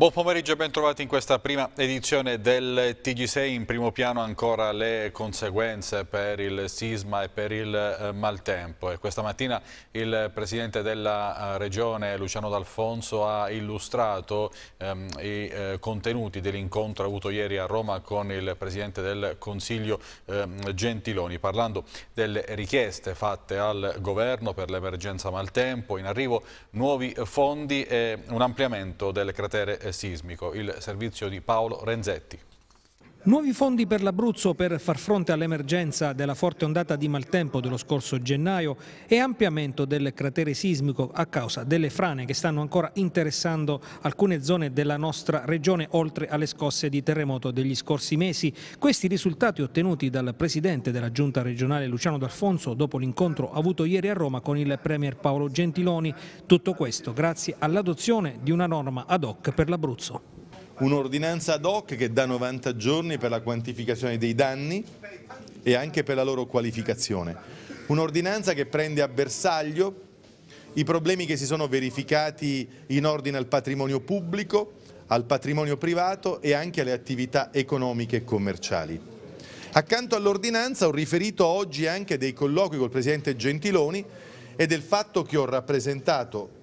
Buon pomeriggio e bentrovati in questa prima edizione del TG6. In primo piano ancora le conseguenze per il sisma e per il eh, maltempo. E questa mattina il Presidente della eh, Regione, Luciano D'Alfonso, ha illustrato ehm, i eh, contenuti dell'incontro avuto ieri a Roma con il Presidente del Consiglio ehm, Gentiloni, parlando delle richieste fatte al Governo per l'emergenza maltempo, in arrivo nuovi fondi e un ampliamento del cratere sismico, il servizio di Paolo Renzetti. Nuovi fondi per l'Abruzzo per far fronte all'emergenza della forte ondata di maltempo dello scorso gennaio e ampliamento del cratere sismico a causa delle frane che stanno ancora interessando alcune zone della nostra regione oltre alle scosse di terremoto degli scorsi mesi. Questi risultati ottenuti dal presidente della giunta regionale Luciano D'Alfonso dopo l'incontro avuto ieri a Roma con il premier Paolo Gentiloni. Tutto questo grazie all'adozione di una norma ad hoc per l'Abruzzo un'ordinanza ad hoc che dà 90 giorni per la quantificazione dei danni e anche per la loro qualificazione. Un'ordinanza che prende a bersaglio i problemi che si sono verificati in ordine al patrimonio pubblico, al patrimonio privato e anche alle attività economiche e commerciali. Accanto all'ordinanza ho riferito oggi anche dei colloqui col Presidente Gentiloni e del fatto che ho rappresentato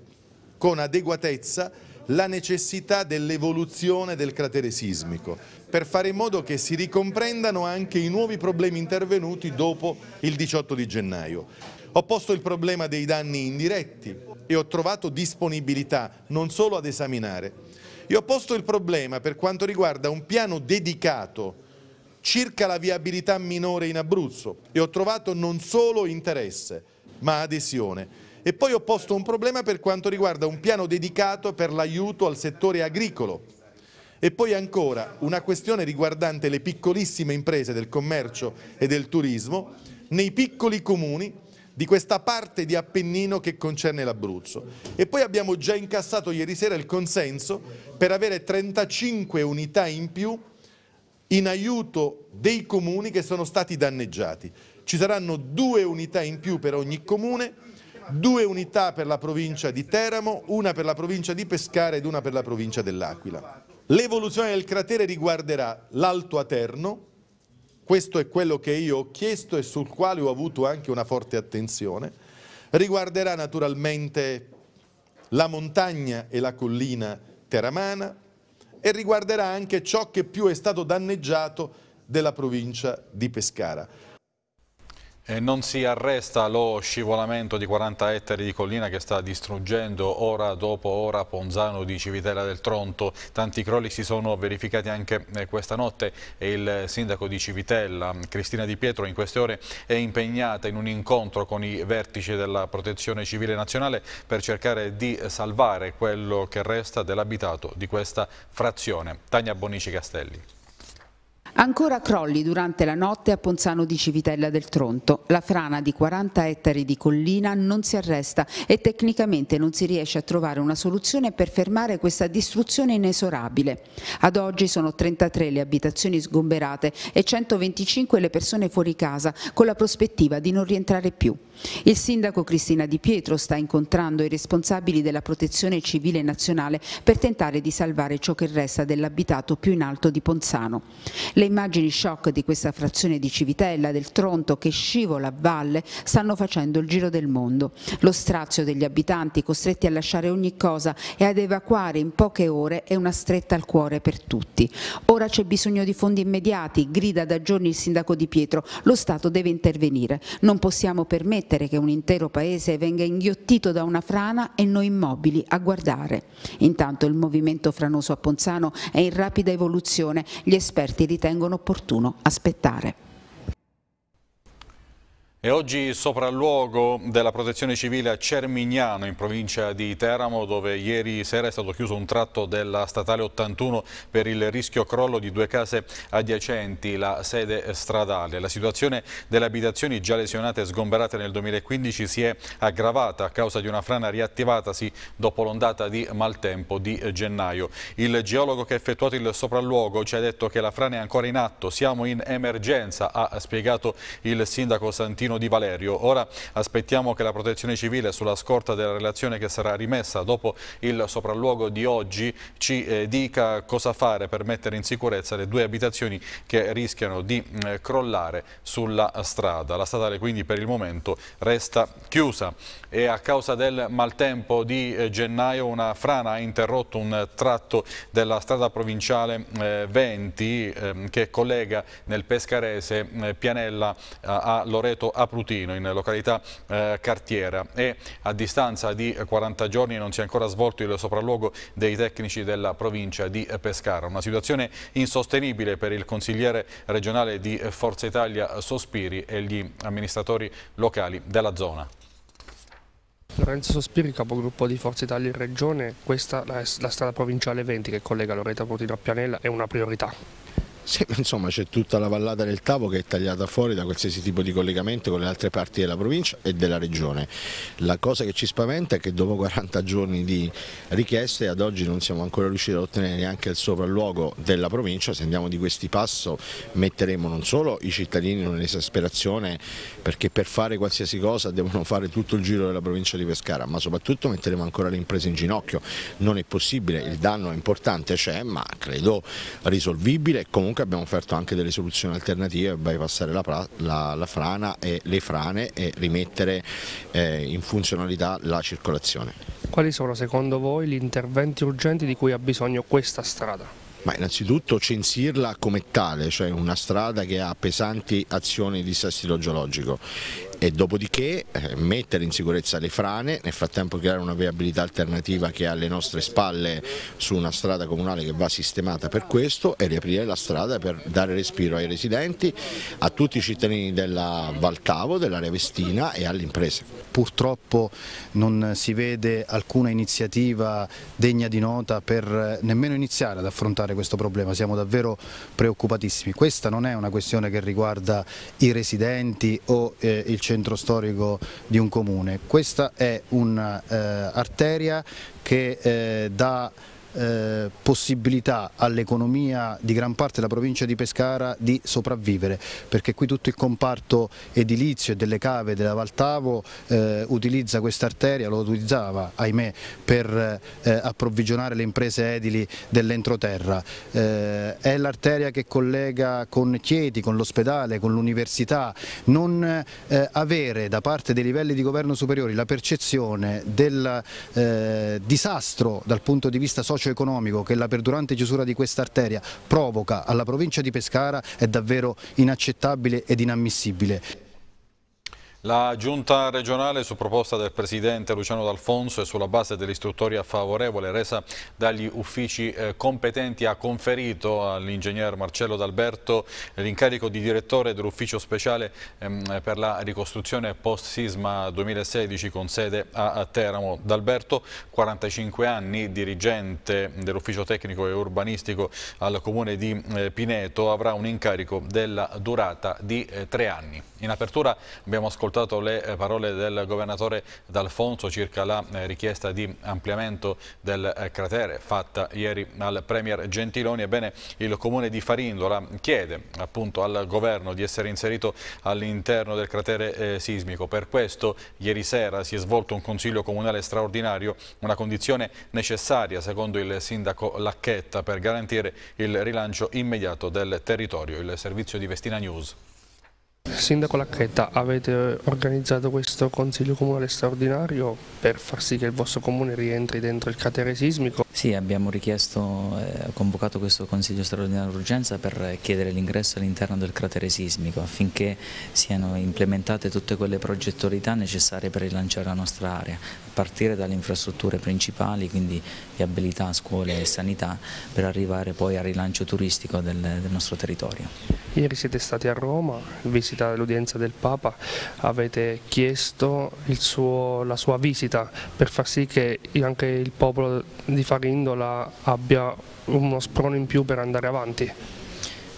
con adeguatezza la necessità dell'evoluzione del cratere sismico per fare in modo che si ricomprendano anche i nuovi problemi intervenuti dopo il 18 di gennaio. Ho posto il problema dei danni indiretti e ho trovato disponibilità non solo ad esaminare. E ho posto il problema per quanto riguarda un piano dedicato circa la viabilità minore in Abruzzo e ho trovato non solo interesse ma adesione e poi ho posto un problema per quanto riguarda un piano dedicato per l'aiuto al settore agricolo. E poi ancora una questione riguardante le piccolissime imprese del commercio e del turismo nei piccoli comuni di questa parte di Appennino che concerne l'Abruzzo. E poi abbiamo già incassato ieri sera il consenso per avere 35 unità in più in aiuto dei comuni che sono stati danneggiati. Ci saranno due unità in più per ogni comune due unità per la provincia di Teramo, una per la provincia di Pescara ed una per la provincia dell'Aquila. L'evoluzione del cratere riguarderà l'Alto Aterno, questo è quello che io ho chiesto e sul quale ho avuto anche una forte attenzione, riguarderà naturalmente la montagna e la collina teramana e riguarderà anche ciò che più è stato danneggiato della provincia di Pescara non si arresta lo scivolamento di 40 ettari di collina che sta distruggendo ora dopo ora Ponzano di Civitella del Tronto. Tanti crolli si sono verificati anche eh, questa notte e il sindaco di Civitella, Cristina Di Pietro, in queste ore è impegnata in un incontro con i vertici della Protezione Civile Nazionale per cercare di salvare quello che resta dell'abitato di questa frazione. Tania Bonici Castelli. Ancora crolli durante la notte a Ponzano di Civitella del Tronto. La frana di 40 ettari di collina non si arresta e tecnicamente non si riesce a trovare una soluzione per fermare questa distruzione inesorabile. Ad oggi sono 33 le abitazioni sgomberate e 125 le persone fuori casa con la prospettiva di non rientrare più. Il sindaco Cristina Di Pietro sta incontrando i responsabili della protezione civile nazionale per tentare di salvare ciò che resta dell'abitato più in alto di Ponzano. Le immagini shock di questa frazione di Civitella, del Tronto che scivola a valle, stanno facendo il giro del mondo. Lo strazio degli abitanti costretti a lasciare ogni cosa e ad evacuare in poche ore è una stretta al cuore per tutti. Ora c'è bisogno di fondi immediati, grida da giorni il sindaco Di Pietro, lo Stato deve intervenire. Non possiamo permettere che un intero paese venga inghiottito da una frana e noi immobili a guardare. Intanto il movimento franoso a Ponzano è in rapida evoluzione, gli esperti ritengono ritengono opportuno aspettare. E oggi sopralluogo della protezione civile a Cermignano in provincia di Teramo dove ieri sera è stato chiuso un tratto della statale 81 per il rischio crollo di due case adiacenti, la sede stradale. La situazione delle abitazioni già lesionate e sgomberate nel 2015 si è aggravata a causa di una frana riattivatasi dopo l'ondata di maltempo di gennaio. Il geologo che ha effettuato il sopralluogo ci ha detto che la frana è ancora in atto, siamo in emergenza, ha spiegato il sindaco Santino di Valerio. Ora aspettiamo che la protezione civile sulla scorta della relazione che sarà rimessa dopo il sopralluogo di oggi ci eh, dica cosa fare per mettere in sicurezza le due abitazioni che rischiano di eh, crollare sulla strada. La statale quindi per il momento resta chiusa e a causa del maltempo di eh, gennaio una frana ha interrotto un tratto della strada provinciale 20 eh, ehm, che collega nel Pescarese eh, Pianella a Loreto Abruzzo Prutino, in località eh, Cartiera e a distanza di 40 giorni non si è ancora svolto il sopralluogo dei tecnici della provincia di Pescara. Una situazione insostenibile per il consigliere regionale di Forza Italia Sospiri e gli amministratori locali della zona. Lorenzo Sospiri, capogruppo di Forza Italia in Regione, questa è la strada provinciale 20 che collega Loretta Prutino a Pianella è una priorità sì, insomma c'è tutta la vallata del Tavo che è tagliata fuori da qualsiasi tipo di collegamento con le altre parti della provincia e della regione. La cosa che ci spaventa è che dopo 40 giorni di richieste ad oggi non siamo ancora riusciti ad ottenere neanche il sopralluogo della provincia, se andiamo di questi passo metteremo non solo i cittadini in un'esasperazione perché per fare qualsiasi cosa devono fare tutto il giro della provincia di Pescara, ma soprattutto metteremo ancora le imprese in ginocchio, non è possibile, il danno è importante, c'è, ma credo risolvibile e comunque comunque abbiamo offerto anche delle soluzioni alternative per bypassare la, la, la frana e le frane e rimettere eh, in funzionalità la circolazione. Quali sono secondo voi gli interventi urgenti di cui ha bisogno questa strada? Ma innanzitutto censirla come tale, cioè una strada che ha pesanti azioni di sassilo geologico e dopodiché eh, mettere in sicurezza le frane, nel frattempo creare una viabilità alternativa che è alle nostre spalle su una strada comunale che va sistemata per questo e riaprire la strada per dare respiro ai residenti, a tutti i cittadini della Valtavo, dell'area Vestina e alle imprese. Purtroppo non si vede alcuna iniziativa degna di nota per eh, nemmeno iniziare ad affrontare questo problema, siamo davvero preoccupatissimi. Questa non è una questione che riguarda i residenti o eh, il cittadino centro storico di un comune. Questa è un'arteria eh, che eh, dà eh, possibilità all'economia di gran parte della provincia di Pescara di sopravvivere, perché qui tutto il comparto edilizio e delle cave della Valtavo eh, utilizza questa arteria, lo utilizzava ahimè per eh, approvvigionare le imprese edili dell'entroterra. Eh, è l'arteria che collega con Chieti, con l'ospedale, con l'università, non eh, avere da parte dei livelli di governo superiori la percezione del eh, disastro dal punto di vista socio beneficio economico che la perdurante chiusura di questa arteria provoca alla provincia di Pescara è davvero inaccettabile ed inammissibile. La giunta regionale, su proposta del presidente Luciano D'Alfonso e sulla base dell'istruttoria favorevole resa dagli uffici eh, competenti, ha conferito all'ingegner Marcello D'Alberto l'incarico di direttore dell'ufficio speciale ehm, per la ricostruzione post-sisma 2016 con sede a Teramo. D'Alberto, 45 anni, dirigente dell'ufficio tecnico e urbanistico al comune di eh, Pineto, avrà un incarico della durata di eh, tre anni. In apertura abbiamo ascoltato ascoltato le eh, parole del governatore D'Alfonso circa la eh, richiesta di ampliamento del eh, cratere fatta ieri al Premier Gentiloni. Ebbene, il Comune di Farindola chiede appunto al governo di essere inserito all'interno del cratere sismico. Per questo ieri sera si è svolto un consiglio comunale straordinario, una condizione necessaria secondo il sindaco Lacchetta per garantire il rilancio immediato del territorio. Il servizio di Vestina News. Sindaco Lacchetta, avete organizzato questo Consiglio Comunale straordinario per far sì che il vostro comune rientri dentro il cratere sismico? Sì, abbiamo richiesto, eh, convocato questo Consiglio straordinario d'urgenza per chiedere l'ingresso all'interno del cratere sismico affinché siano implementate tutte quelle progettualità necessarie per rilanciare la nostra area partire dalle infrastrutture principali, quindi viabilità, scuole e sanità, per arrivare poi al rilancio turistico del, del nostro territorio. Ieri siete stati a Roma, visita l'udienza del Papa, avete chiesto suo, la sua visita per far sì che anche il popolo di Farindola abbia uno sprono in più per andare avanti.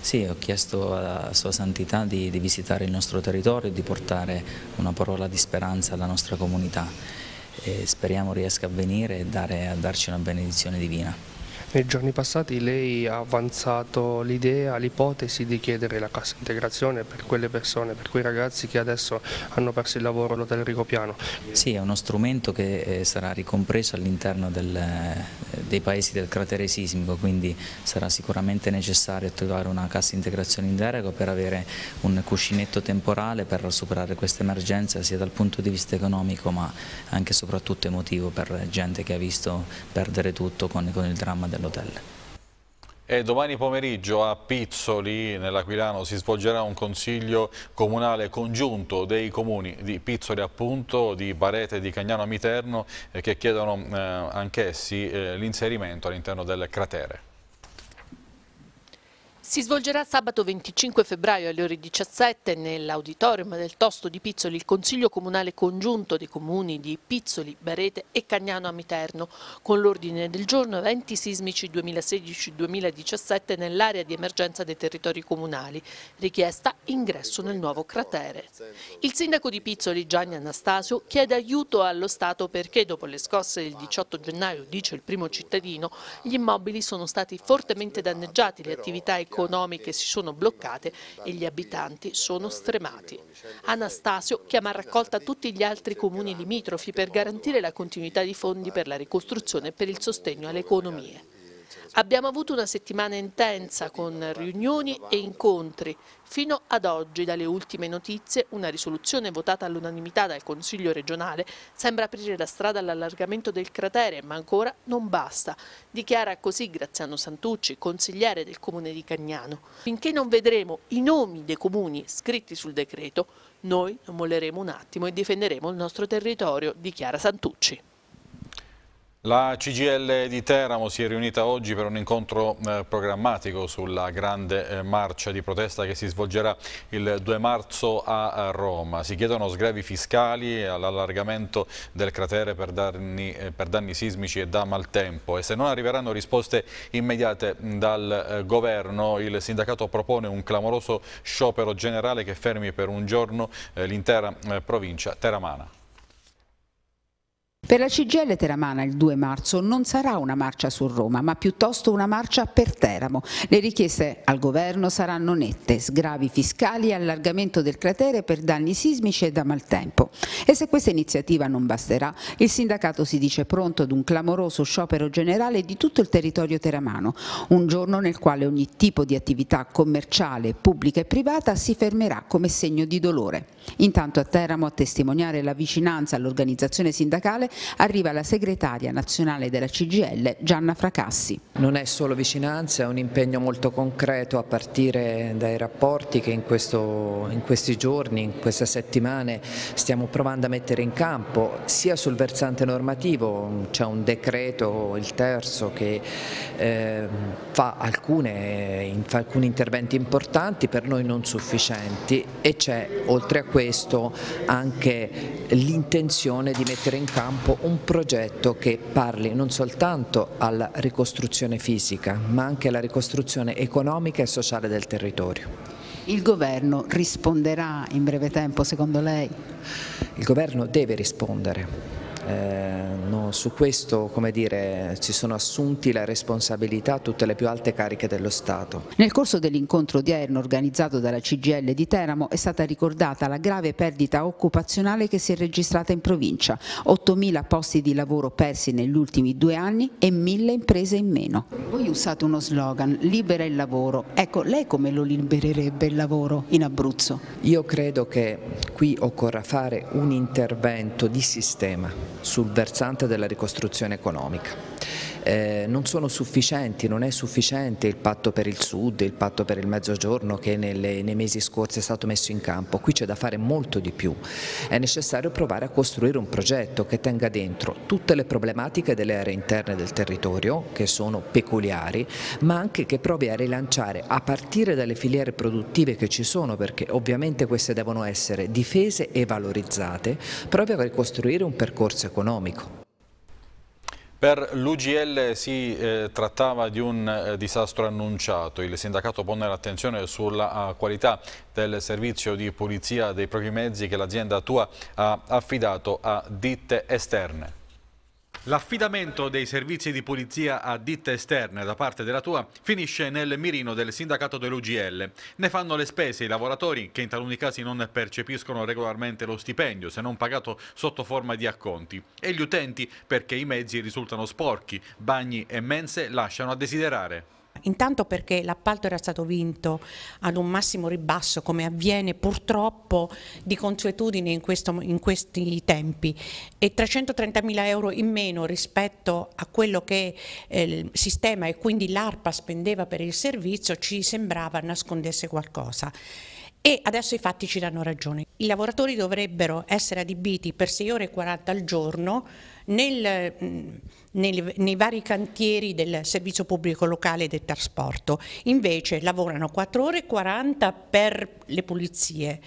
Sì, ho chiesto a Sua Santità di, di visitare il nostro territorio e di portare una parola di speranza alla nostra comunità e speriamo riesca a venire e dare, a darci una benedizione divina. Nei giorni passati lei ha avanzato l'idea, l'ipotesi di chiedere la cassa integrazione per quelle persone, per quei ragazzi che adesso hanno perso il lavoro all'hotel Ricopiano. Sì, è uno strumento che eh, sarà ricompreso all'interno eh, dei paesi del cratere sismico, quindi sarà sicuramente necessario attivare una cassa integrazione in derego per avere un cuscinetto temporale per superare questa emergenza sia dal punto di vista economico ma anche e soprattutto emotivo per gente che ha visto perdere tutto con, il dramma della dell'hotel. E domani pomeriggio a Pizzoli, nell'Aquilano, si svolgerà un consiglio comunale congiunto dei comuni di Pizzoli appunto, di Barete e di Cagnano Miterno eh, che chiedono eh, anch'essi eh, l'inserimento all'interno del cratere. Si svolgerà sabato 25 febbraio alle ore 17 nell'auditorium del Tosto di Pizzoli il Consiglio Comunale Congiunto dei Comuni di Pizzoli, Barete e Cagnano Amiterno con l'ordine del giorno eventi sismici 2016-2017 nell'area di emergenza dei territori comunali, richiesta ingresso nel nuovo cratere. Il sindaco di Pizzoli Gianni Anastasio chiede aiuto allo Stato perché dopo le scosse del 18 gennaio, dice il primo cittadino, gli immobili sono stati fortemente danneggiati, le attività economiche economiche si sono bloccate e gli abitanti sono stremati. Anastasio chiama a raccolta tutti gli altri comuni limitrofi per garantire la continuità di fondi per la ricostruzione e per il sostegno alle economie. Abbiamo avuto una settimana intensa con riunioni e incontri. Fino ad oggi, dalle ultime notizie, una risoluzione votata all'unanimità dal Consiglio regionale sembra aprire la strada all'allargamento del cratere, ma ancora non basta. Dichiara così Graziano Santucci, consigliere del Comune di Cagnano. Finché non vedremo i nomi dei comuni scritti sul decreto, noi non molleremo un attimo e difenderemo il nostro territorio, dichiara Santucci. La CGL di Teramo si è riunita oggi per un incontro eh, programmatico sulla grande eh, marcia di protesta che si svolgerà il 2 marzo a, a Roma. Si chiedono sgravi fiscali all'allargamento del cratere per danni, eh, per danni, sismici e da maltempo e se non arriveranno risposte immediate mm, dal eh, governo il sindacato propone un clamoroso sciopero generale che fermi per un giorno eh, l'intera eh, provincia teramana. Per la CGL Teramana il 2 marzo non sarà una marcia su Roma, ma piuttosto una marcia per Teramo. Le richieste al governo saranno nette, sgravi fiscali e allargamento del cratere per danni sismici e da maltempo. E se questa iniziativa non basterà, il sindacato si dice pronto ad un clamoroso sciopero generale di tutto il territorio teramano, un giorno nel quale ogni tipo di attività commerciale, pubblica e privata si fermerà come segno di dolore. Intanto a Teramo a testimoniare la vicinanza all'organizzazione sindacale arriva la segretaria nazionale della CGL Gianna Fracassi. Non è solo vicinanza, è un impegno molto concreto a partire dai rapporti che in, questo, in questi giorni, in queste settimane stiamo provando a mettere in campo, sia sul versante normativo, c'è un decreto, il terzo, che eh, fa, alcune, fa alcuni interventi importanti, per noi non sufficienti e c'è oltre a questo anche l'intenzione di mettere in campo campo un progetto che parli non soltanto alla ricostruzione fisica ma anche alla ricostruzione economica e sociale del territorio. Il governo risponderà in breve tempo secondo lei? Il governo deve rispondere eh, no, su questo come dire, si sono assunti la responsabilità tutte le più alte cariche dello Stato. Nel corso dell'incontro odierno organizzato dalla CGL di Teramo è stata ricordata la grave perdita occupazionale che si è registrata in provincia, 8.000 posti di lavoro persi negli ultimi due anni e 1.000 imprese in meno. Voi usate uno slogan, libera il lavoro, ecco lei come lo libererebbe il lavoro in Abruzzo? Io credo che qui occorra fare un intervento di sistema sul versante della ricostruzione economica eh, non sono sufficienti, non è sufficiente il patto per il sud, il patto per il mezzogiorno che nelle, nei mesi scorsi è stato messo in campo, qui c'è da fare molto di più, è necessario provare a costruire un progetto che tenga dentro tutte le problematiche delle aree interne del territorio che sono peculiari ma anche che provi a rilanciare a partire dalle filiere produttive che ci sono perché ovviamente queste devono essere difese e valorizzate, provi a ricostruire un percorso economico. Per l'UGL si eh, trattava di un eh, disastro annunciato. Il sindacato pone l'attenzione sulla uh, qualità del servizio di pulizia dei propri mezzi che l'azienda Tua ha affidato a ditte esterne. L'affidamento dei servizi di pulizia a ditte esterne da parte della Tua finisce nel mirino del sindacato dell'UGL. Ne fanno le spese i lavoratori che in taluni casi non percepiscono regolarmente lo stipendio se non pagato sotto forma di acconti e gli utenti perché i mezzi risultano sporchi, bagni e mense lasciano a desiderare. Intanto perché l'appalto era stato vinto ad un massimo ribasso, come avviene purtroppo di consuetudine in, questo, in questi tempi, e 330 mila euro in meno rispetto a quello che eh, il sistema e quindi l'ARPA spendeva per il servizio ci sembrava nascondesse qualcosa. E adesso i fatti ci danno ragione. I lavoratori dovrebbero essere adibiti per 6 ore e 40 al giorno nel, mm, nel, nei vari cantieri del servizio pubblico locale del trasporto. Invece lavorano 4 ore e 40 per le pulizie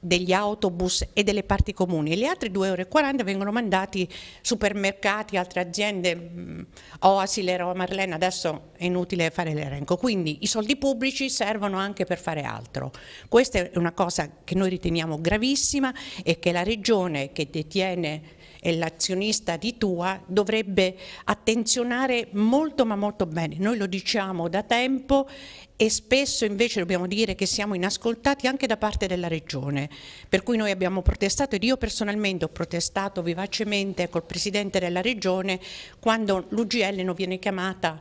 degli autobus e delle parti comuni e le altre 2 ore e 40 vengono mandati supermercati, altre aziende mm, Oasil, Roma Marlena, adesso è inutile fare l'elenco, quindi i soldi pubblici servono anche per fare altro. Questa è una cosa che noi riteniamo gravissima e che la regione che detiene e l'azionista di Tua dovrebbe attenzionare molto ma molto bene. Noi lo diciamo da tempo e spesso invece dobbiamo dire che siamo inascoltati anche da parte della regione, per cui noi abbiamo protestato ed io personalmente ho protestato vivacemente col presidente della regione quando l'UGL non viene chiamata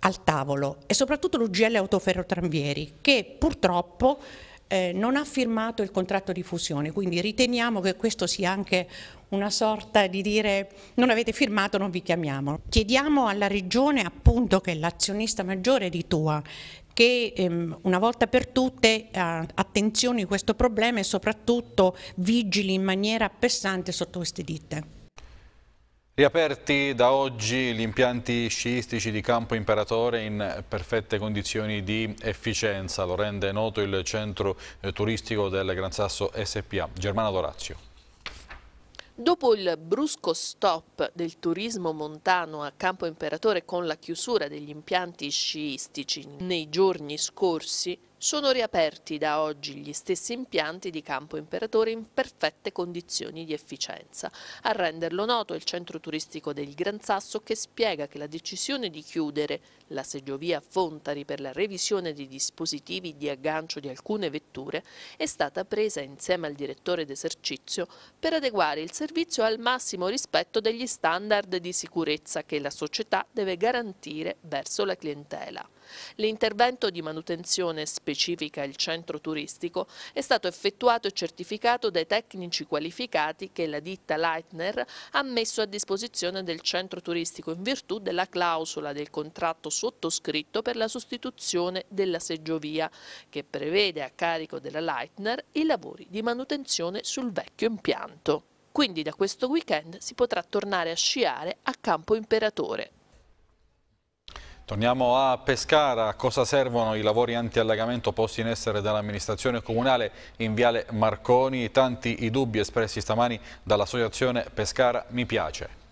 al tavolo e soprattutto l'UGL Autoferrotranvieri che purtroppo eh, non ha firmato il contratto di fusione, quindi riteniamo che questo sia anche una sorta di dire non avete firmato, non vi chiamiamo. Chiediamo alla Regione appunto che è l'azionista maggiore di Tua che ehm, una volta per tutte eh, attenzioni a questo problema e soprattutto vigili in maniera pesante sotto queste ditte. Riaperti da oggi gli impianti sciistici di Campo Imperatore in perfette condizioni di efficienza, lo rende noto il centro eh, turistico del Gran Sasso SPA. Germana Dorazio. Dopo il brusco stop del turismo montano a Campo Imperatore con la chiusura degli impianti sciistici nei giorni scorsi, sono riaperti da oggi gli stessi impianti di Campo Imperatore in perfette condizioni di efficienza. A renderlo noto è il centro turistico del Gran Sasso che spiega che la decisione di chiudere la seggiovia Fontari per la revisione dei dispositivi di aggancio di alcune vetture è stata presa insieme al direttore d'esercizio per adeguare il servizio al massimo rispetto degli standard di sicurezza che la società deve garantire verso la clientela. L'intervento di manutenzione specifica al centro turistico è stato effettuato e certificato dai tecnici qualificati che la ditta Leitner ha messo a disposizione del centro turistico in virtù della clausola del contratto sottoscritto per la sostituzione della seggiovia che prevede a carico della Leitner i lavori di manutenzione sul vecchio impianto. Quindi da questo weekend si potrà tornare a sciare a Campo Imperatore. Torniamo a Pescara, a cosa servono i lavori antiallagamento posti in essere dall'amministrazione comunale in Viale Marconi, tanti i dubbi espressi stamani dall'associazione Pescara Mi Piace.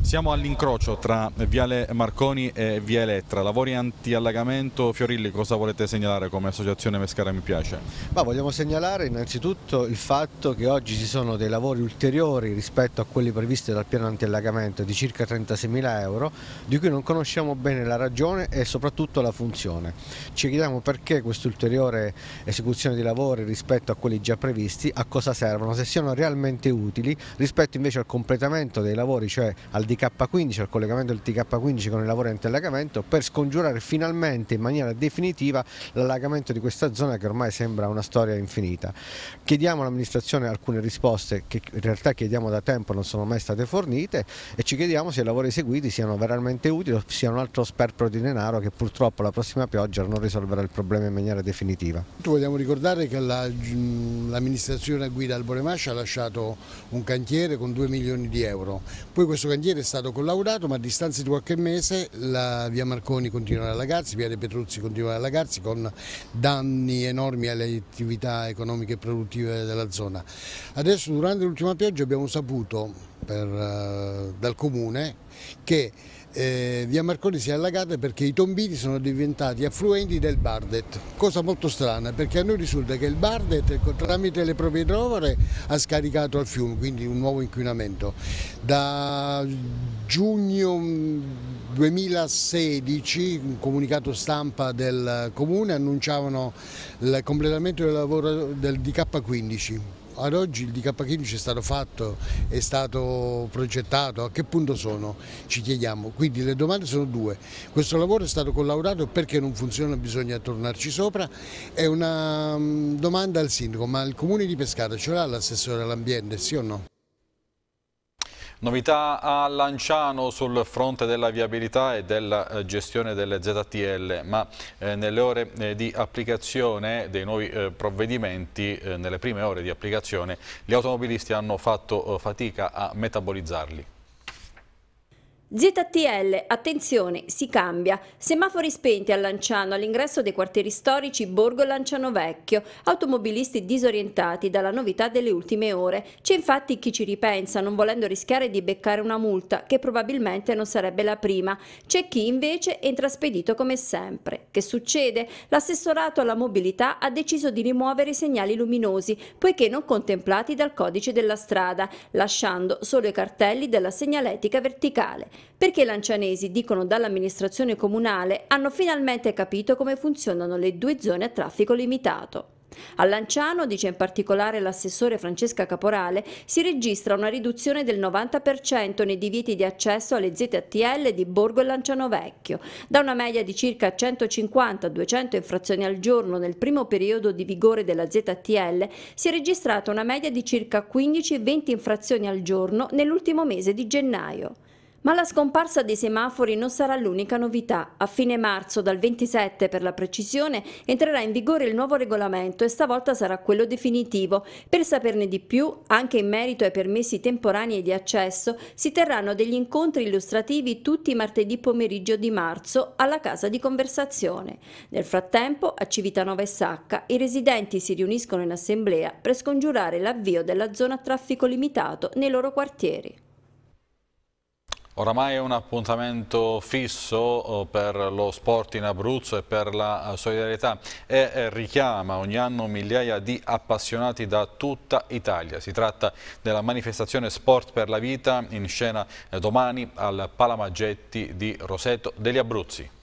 Siamo all'incrocio tra Viale Marconi e Via Elettra, lavori anti-allagamento. Fiorilli, cosa volete segnalare come associazione Mescara Mi Piace? Ma vogliamo segnalare innanzitutto il fatto che oggi ci sono dei lavori ulteriori rispetto a quelli previsti dal piano anti-allagamento di circa 36.000 euro, di cui non conosciamo bene la ragione e soprattutto la funzione. Ci chiediamo perché questa ulteriore esecuzione di lavori rispetto a quelli già previsti, a cosa servono, se siano realmente utili rispetto invece al completamento dei lavori, cioè al al DK15, al collegamento del TK15 con il lavoro di interlagamento per scongiurare finalmente in maniera definitiva l'allagamento di questa zona che ormai sembra una storia infinita. Chiediamo all'amministrazione alcune risposte che in realtà chiediamo da tempo non sono mai state fornite e ci chiediamo se i lavori eseguiti siano veramente utili o sia un altro sperpero di denaro che purtroppo la prossima pioggia non risolverà il problema in maniera definitiva. Vogliamo ricordare che l'amministrazione a guida al Alboremascia ha lasciato un cantiere con 2 milioni di euro, poi questo cantiere cantiere è stato collaudato, ma a distanza di qualche mese la via Marconi continuerà a lagarsi, via De Petruzzi continua ad allagarsi con danni enormi alle attività economiche e produttive della zona. Adesso durante l'ultima pioggia abbiamo saputo per, eh, dal comune che eh, via Marconi si è allagata perché i tombini sono diventati affluenti del Bardet, cosa molto strana perché a noi risulta che il Bardet tramite le proprie trovare ha scaricato al fiume, quindi un nuovo inquinamento. Da giugno 2016, un comunicato stampa del comune annunciavano il completamento del lavoro del DK15 ad oggi il DK15 è stato fatto, è stato progettato, a che punto sono? Ci chiediamo. Quindi le domande sono due. Questo lavoro è stato collaborato perché non funziona, bisogna tornarci sopra. È una mm, domanda al sindaco, ma il comune di Pescara ce l'ha l'assessore all'ambiente, sì o no? Novità a Lanciano sul fronte della viabilità e della eh, gestione delle ZTL, ma eh, nelle ore eh, di applicazione dei nuovi provvedimenti, nelle prime ore di applicazione, gli automobilisti hanno fatto fatica a metabolizzarli. ZTL, attenzione, si cambia. Semafori spenti a Lanciano all'ingresso dei quartieri storici Borgo Lanciano Vecchio. Automobilisti disorientati dalla novità delle ultime ore. C'è infatti chi ci ripensa non volendo rischiare di beccare una multa che probabilmente non sarebbe la prima. C'è chi invece entra spedito come sempre. Che succede? L'assessorato alla mobilità ha deciso di rimuovere i segnali luminosi poiché non contemplati dal codice della strada, lasciando solo i cartelli della segnaletica verticale perché i lancianesi, dicono dall'amministrazione comunale, hanno finalmente capito come funzionano le due zone a traffico limitato. A Lanciano, dice in particolare l'assessore Francesca Caporale, si registra una riduzione del 90% nei divieti di accesso alle ZTL di Borgo e Lanciano Vecchio, da una media di circa 150-200 infrazioni al giorno nel primo periodo di vigore della ZTL, si è registrata una media di circa 15-20 infrazioni al giorno nell'ultimo mese di gennaio. Ma la scomparsa dei semafori non sarà l'unica novità. A fine marzo, dal 27 per la precisione, entrerà in vigore il nuovo regolamento e stavolta sarà quello definitivo. Per saperne di più, anche in merito ai permessi temporanei di accesso, si terranno degli incontri illustrativi tutti i martedì pomeriggio di marzo alla casa di conversazione. Nel frattempo, a Civitanova e Sacca, i residenti si riuniscono in assemblea per scongiurare l'avvio della zona a traffico limitato nei loro quartieri. Oramai è un appuntamento fisso eh, per lo sport in Abruzzo e per la eh, solidarietà e eh, richiama ogni anno migliaia di appassionati da tutta Italia. Si tratta della manifestazione Sport per la Vita in scena domani al Palamaggetti di Roseto degli Abruzzi.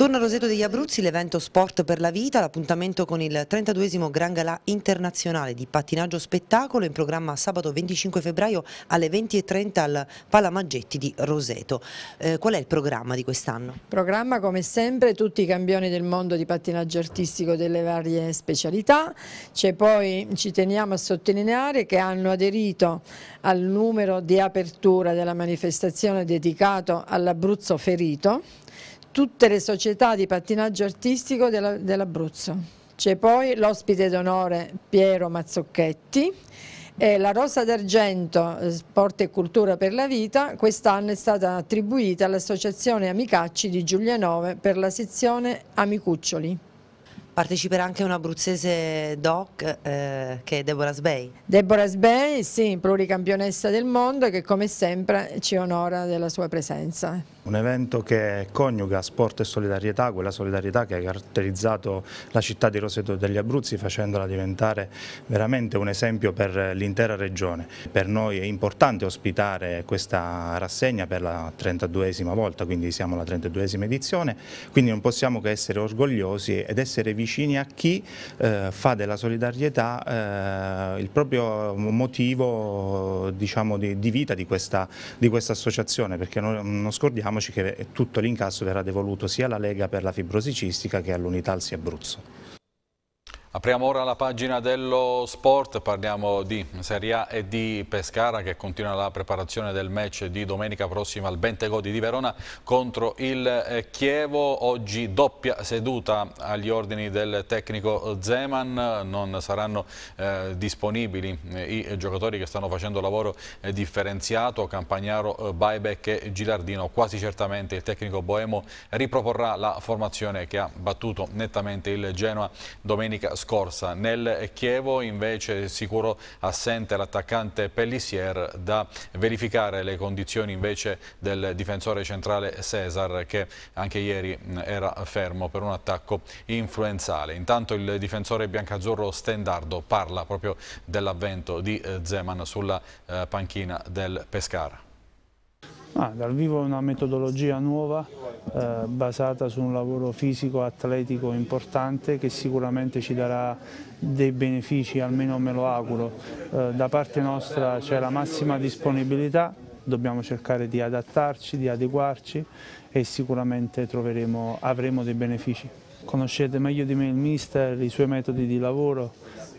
Torna a Roseto degli Abruzzi l'evento Sport per la Vita, l'appuntamento con il 32 esimo Gran Galà internazionale di pattinaggio spettacolo in programma sabato 25 febbraio alle 20.30 al Palamaggetti di Roseto. Eh, qual è il programma di quest'anno? Programma come sempre tutti i campioni del mondo di pattinaggio artistico delle varie specialità, c'è poi ci teniamo a sottolineare che hanno aderito al numero di apertura della manifestazione dedicato all'Abruzzo ferito tutte le società di pattinaggio artistico dell'Abruzzo. C'è poi l'ospite d'onore Piero Mazzocchetti e eh, la Rosa d'Argento eh, Sport e Cultura per la Vita quest'anno è stata attribuita all'Associazione Amicacci di Giulianove per la sezione Amicuccioli. Parteciperà anche un abruzzese doc eh, che è Deborah Sbey. Deborah Sbey, sì, pluricampionessa del mondo che come sempre ci onora della sua presenza un evento che coniuga sport e solidarietà, quella solidarietà che ha caratterizzato la città di Roseto degli Abruzzi facendola diventare veramente un esempio per l'intera regione. Per noi è importante ospitare questa rassegna per la 32esima volta, quindi siamo alla 32esima edizione, quindi non possiamo che essere orgogliosi ed essere vicini a chi eh, fa della solidarietà eh, il proprio motivo diciamo, di, di, vita di questa, di questa associazione, perché non, non scordiamo ricordiamoci che tutto l'incasso verrà devoluto sia alla Lega per la fibrosicistica che all'Unità all'Unitalsi Abruzzo. Apriamo ora la pagina dello sport, parliamo di Serie A e di Pescara che continua la preparazione del match di domenica prossima al Bentegodi di Verona contro il eh, Chievo. Oggi doppia seduta agli ordini del tecnico Zeman, non saranno eh, disponibili eh, i giocatori che stanno facendo lavoro eh, differenziato, Campagnaro, Baibec e Gilardino. Quasi certamente il tecnico Boemo riproporrà la formazione che ha battuto nettamente il Genoa domenica scorsa. Nel Chievo invece sicuro assente l'attaccante Pellissier da verificare le condizioni invece del difensore centrale Cesar che anche ieri mm, era fermo per un attacco influenzale. Intanto il difensore biancazzurro Stendardo parla proprio dell'avvento di eh, Zeman sulla eh, panchina del Pescara. Ah, dal vivo è una metodologia nuova eh, basata su un lavoro fisico atletico importante che sicuramente ci darà dei benefici, almeno me lo auguro. Eh, da parte nostra c'è la massima disponibilità, dobbiamo cercare di adattarci, di adeguarci e sicuramente troveremo, avremo dei benefici. Conoscete meglio di me il mister, i suoi metodi di lavoro,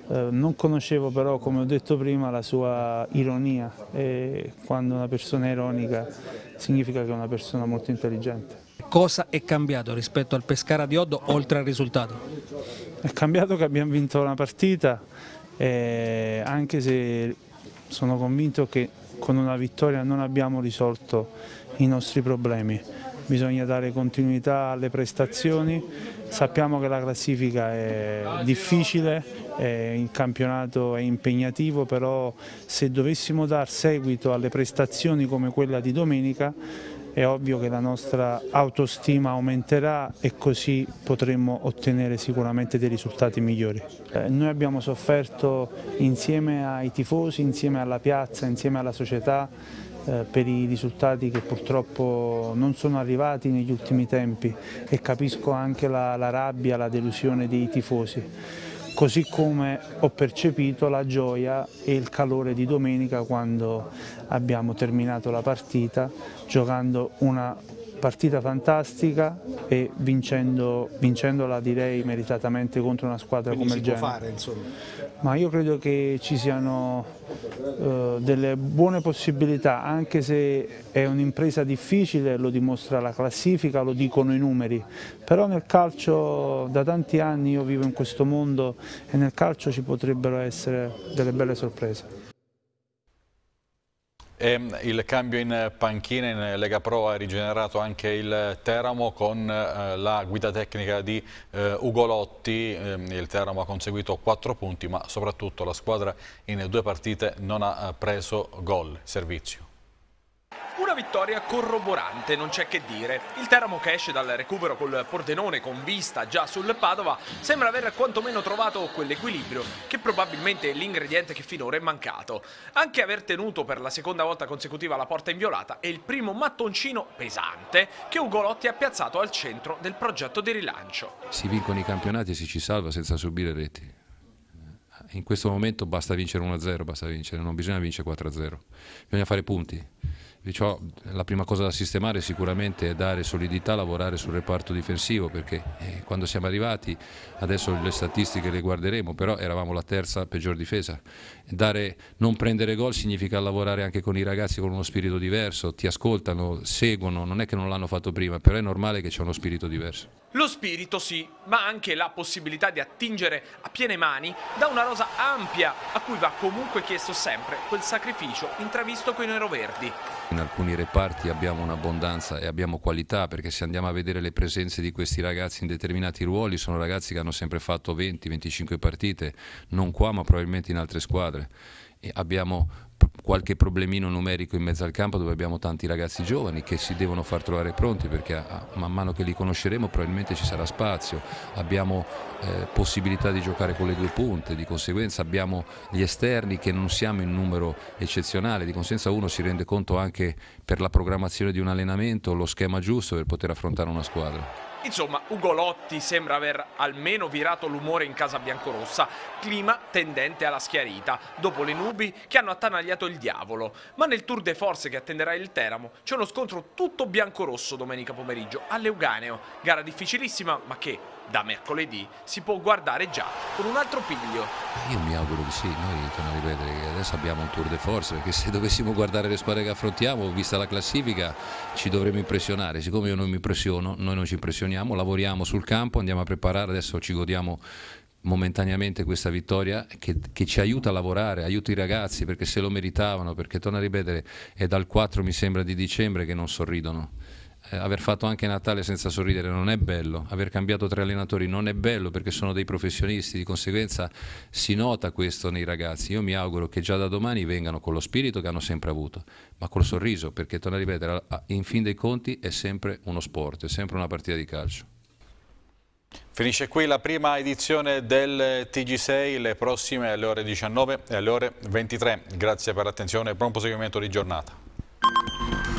eh, non conoscevo però, come ho detto prima, la sua ironia e quando una persona è ironica significa che è una persona molto intelligente. Cosa è cambiato rispetto al Pescara di Oddo oltre al risultato? È cambiato che abbiamo vinto la partita, anche se sono convinto che con una vittoria non abbiamo risolto i nostri problemi. Bisogna dare continuità alle prestazioni, sappiamo che la classifica è difficile, eh, il campionato è impegnativo, però se dovessimo dar seguito alle prestazioni come quella di domenica è ovvio che la nostra autostima aumenterà e così potremo ottenere sicuramente dei risultati migliori. Eh, noi abbiamo sofferto insieme ai tifosi, insieme alla piazza, insieme alla società eh, per i risultati che purtroppo non sono arrivati negli ultimi tempi e capisco anche la, la rabbia, la delusione dei tifosi così come ho percepito la gioia e il calore di domenica quando abbiamo terminato la partita giocando una partita fantastica e vincendo, vincendola direi meritatamente contro una squadra Quindi come il Genoa. Fare, Ma io credo che ci siano eh, delle buone possibilità, anche se è un'impresa difficile, lo dimostra la classifica, lo dicono i numeri, però nel calcio da tanti anni io vivo in questo mondo e nel calcio ci potrebbero essere delle belle sorprese. E ehm, il cambio in panchina in Lega Pro ha rigenerato anche il Teramo con eh, la guida tecnica di eh, Ugo Lotti. Ehm, il Teramo ha conseguito quattro punti ma soprattutto la squadra in due partite non ha eh, preso gol. Servizio. Una vittoria corroborante, non c'è che dire. Il Teramo che esce dal recupero col Pordenone con vista già sul Padova sembra aver quantomeno trovato quell'equilibrio che probabilmente è l'ingrediente che finora è mancato. Anche aver tenuto per la seconda volta consecutiva la porta inviolata è il primo mattoncino pesante che Ugolotti ha piazzato al centro del progetto di rilancio. Si vincono i campionati e si ci salva senza subire reti in questo momento basta vincere 1-0, basta vincere, non bisogna vincere 4-0, bisogna fare punti. Perciò la prima cosa da sistemare sicuramente è dare solidità, lavorare sul reparto difensivo perché eh, quando siamo arrivati, adesso le statistiche le guarderemo, però eravamo la terza peggior difesa. Dare, non prendere gol significa lavorare anche con i ragazzi con uno spirito diverso, ti ascoltano, seguono, non è che non l'hanno fatto prima, però è normale che c'è uno spirito diverso. Lo spirito sì, ma anche la possibilità di attingere a piene mani da una rosa ampia a cui va comunque chiesto sempre quel sacrificio intravisto con i neroverdi. In alcuni reparti abbiamo un'abbondanza e abbiamo qualità perché se andiamo a vedere le presenze di questi ragazzi in determinati ruoli sono ragazzi che hanno sempre fatto 20-25 partite, non qua ma probabilmente in altre squadre. E abbiamo qualche problemino numerico in mezzo al campo dove abbiamo tanti ragazzi giovani che si devono far trovare pronti perché ah, man mano che li conosceremo probabilmente ci sarà spazio, abbiamo eh, possibilità di giocare con le due punte, di conseguenza abbiamo gli esterni che non siamo in numero eccezionale, di conseguenza uno si rende conto anche per la programmazione di un allenamento lo schema giusto per poter affrontare una squadra. Insomma, Ugolotti sembra aver almeno virato l'umore in casa biancorossa, clima tendente alla schiarita, dopo le nubi che hanno attanagliato il diavolo. Ma nel tour de force che attenderà il Teramo c'è uno scontro tutto biancorosso domenica pomeriggio all'Euganeo, gara difficilissima ma che da mercoledì si può guardare già con un altro piglio. Io mi auguro di sì, noi torno a ripetere che adesso abbiamo un tour de force perché se dovessimo guardare le squadre che affrontiamo, vista la classifica, ci dovremmo impressionare. Siccome io non mi impressiono, noi non ci impressioniamo, lavoriamo sul campo, andiamo a preparare, adesso ci godiamo momentaneamente questa vittoria che, che, ci aiuta a lavorare, aiuta i ragazzi perché se lo meritavano, perché torno a ripetere, è dal 4 mi sembra di dicembre che non sorridono eh, aver fatto anche Natale senza sorridere non è bello, aver cambiato tre allenatori non è bello perché sono dei professionisti, di conseguenza si nota questo nei ragazzi. Io mi auguro che già da domani vengano con lo spirito che hanno sempre avuto, ma col sorriso, perché torno a ripetere, in fin dei conti è sempre uno sport, è sempre una partita di calcio. Finisce qui la prima edizione del TG6, le prossime alle ore 19 e alle ore 23. Grazie per l'attenzione e buon proseguimento di giornata.